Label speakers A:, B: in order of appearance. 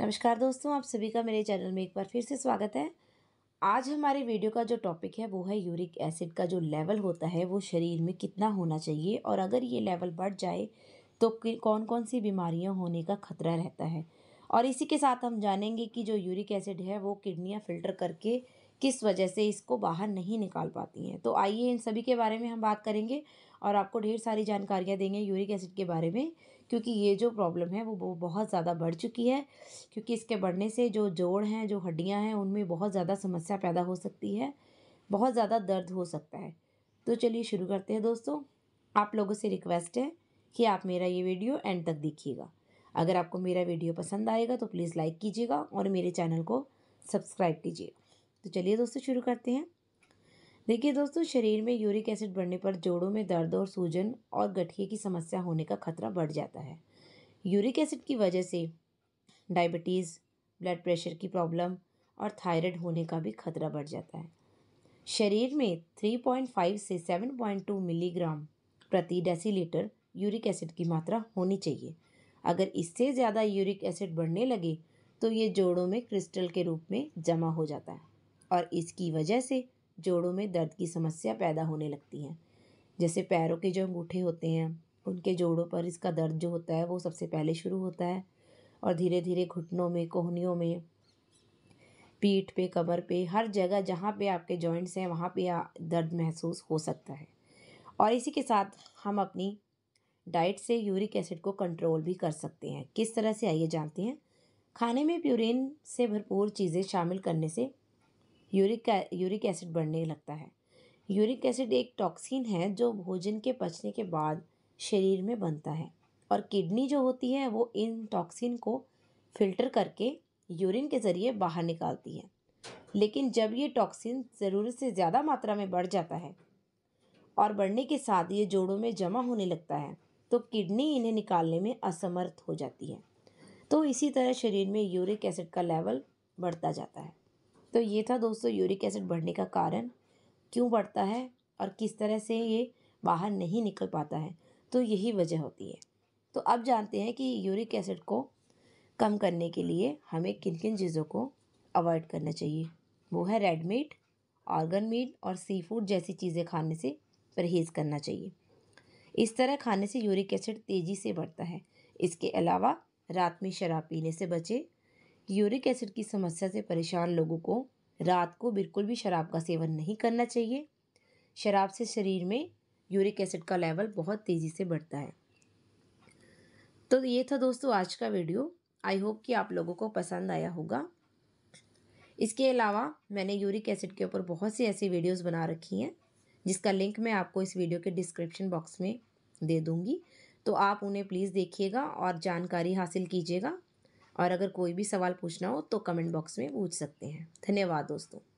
A: नमस्कार दोस्तों आप सभी का मेरे चैनल में एक बार फिर से स्वागत है आज हमारे वीडियो का जो टॉपिक है वो है यूरिक एसिड का जो लेवल होता है वो शरीर में कितना होना चाहिए और अगर ये लेवल बढ़ जाए तो कौन कौन सी बीमारियां होने का खतरा रहता है और इसी के साथ हम जानेंगे कि जो यूरिक एसिड है वो किडनियाँ फिल्टर करके किस वजह से इसको बाहर नहीं निकाल पाती हैं तो आइए इन सभी के बारे में हम बात करेंगे और आपको ढेर सारी जानकारियाँ देंगे यूरिक एसिड के बारे में क्योंकि ये जो प्रॉब्लम है वो बहुत ज़्यादा बढ़ चुकी है क्योंकि इसके बढ़ने से जो जोड़ हैं जो हड्डियाँ हैं उनमें बहुत ज़्यादा समस्या पैदा हो सकती है बहुत ज़्यादा दर्द हो सकता है तो चलिए शुरू करते हैं दोस्तों आप लोगों से रिक्वेस्ट है कि आप मेरा ये वीडियो एंड तक देखिएगा अगर आपको मेरा वीडियो पसंद आएगा तो प्लीज़ लाइक कीजिएगा और मेरे चैनल को सब्सक्राइब कीजिएगा तो चलिए दोस्तों शुरू करते हैं देखिए दोस्तों शरीर में यूरिक एसिड बढ़ने पर जोड़ों में दर्द और सूजन और गठिए की समस्या होने का खतरा बढ़ जाता है यूरिक एसिड की वजह से डायबिटीज़ ब्लड प्रेशर की प्रॉब्लम और थायराइड होने का भी खतरा बढ़ जाता है शरीर में 3.5 से 7.2 मिलीग्राम प्रति डेसीलीटर यूरिक एसिड की मात्रा होनी चाहिए अगर इससे ज़्यादा यूरिक एसिड बढ़ने लगे तो ये जोड़ों में क्रिस्टल के रूप में जमा हो जाता है और इसकी वजह से जोड़ों में दर्द की समस्या पैदा होने लगती है जैसे पैरों के जो अंगूठे होते हैं उनके जोड़ों पर इसका दर्द जो होता है वो सबसे पहले शुरू होता है और धीरे धीरे घुटनों में कोहनियों में पीठ पे कमर पे हर जगह जहाँ पे आपके जॉइंट्स हैं वहाँ पे दर्द महसूस हो सकता है और इसी के साथ हम अपनी डाइट से यूरिक एसिड को कंट्रोल भी कर सकते हैं किस तरह से आइए जानते हैं खाने में प्यूरिन से भरपूर चीज़ें शामिल करने से यूरिक यूरिक एसिड बढ़ने लगता है यूरिक एसिड एक टॉक्सिन है जो भोजन के पचने के बाद शरीर में बनता है और किडनी जो होती है वो इन टॉक्सिन को फिल्टर करके यूरिन के ज़रिए बाहर निकालती है लेकिन जब ये टॉक्सिन ज़रूरत से ज़्यादा मात्रा में बढ़ जाता है और बढ़ने के साथ ये जोड़ों में जमा होने लगता है तो किडनी इन्हें निकालने में असमर्थ हो जाती है तो इसी तरह शरीर में यूरिक एसिड का लेवल बढ़ता जाता है तो ये था दोस्तों यूरिक एसिड बढ़ने का कारण क्यों बढ़ता है और किस तरह से ये बाहर नहीं निकल पाता है तो यही वजह होती है तो अब जानते हैं कि यूरिक एसिड को कम करने के लिए हमें किन किन चीज़ों को अवॉइड करना चाहिए वो है रेड मीट ऑर्गन मीट और सी फूड जैसी चीज़ें खाने से परहेज़ करना चाहिए इस तरह खाने से यूरिक एसिड तेज़ी से बढ़ता है इसके अलावा रात में शराब पीने से बचें यूरिक एसिड की समस्या से परेशान लोगों को रात को बिल्कुल भी शराब का सेवन नहीं करना चाहिए शराब से शरीर में यूरिक एसिड का लेवल बहुत तेज़ी से बढ़ता है तो ये था दोस्तों आज का वीडियो आई होप कि आप लोगों को पसंद आया होगा इसके अलावा मैंने यूरिक एसिड के ऊपर बहुत सी ऐसी वीडियोस बना रखी हैं जिसका लिंक मैं आपको इस वीडियो के डिस्क्रिप्शन बॉक्स में दे दूँगी तो आप उन्हें प्लीज़ देखिएगा और जानकारी हासिल कीजिएगा और अगर कोई भी सवाल पूछना हो तो कमेंट बॉक्स में पूछ सकते हैं धन्यवाद दोस्तों